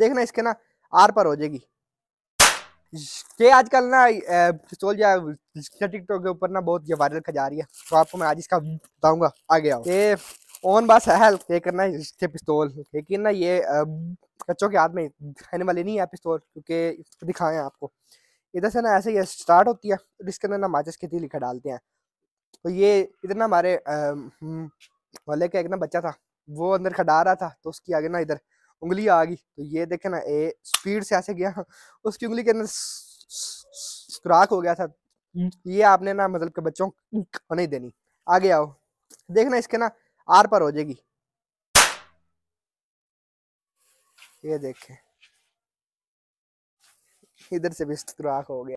देखना इसके ना आर पर हो जाएगी ये आजकल ना सोल या टिकटॉक के ऊपर ना बहुत ये वायरल जा रही है तो आपको मैं आज इसका बताऊंगा आगे आओ ये ओन बस है ये करना है इसके पिस्तौल लेकिन ना ये बच्चों के हाथ में रहने वाले नहीं है पिस्तौल क्योंकि दिखाए आपको इधर से ना ऐसे ये स्टार्ट होती है और इसके अंदर ना माचिस की लिखा डालते हैं तो ये इधर ना हमारे मोहल्ले का एक ना बच्चा था वो अंदर खड़ा रहा था तो उसकी आगे ना इधर उंगली आ गई तो ये देखे ना ए स्पीड से ऐसे गया उसकी उंगली के अंदर सुराख हो गया था हम्म। ये आपने ना मतलब के बच्चों को नहीं देनी आगे आओ देखना इसके ना आर पर हो जाएगी ये देखे इधर से भी सुराख हो गया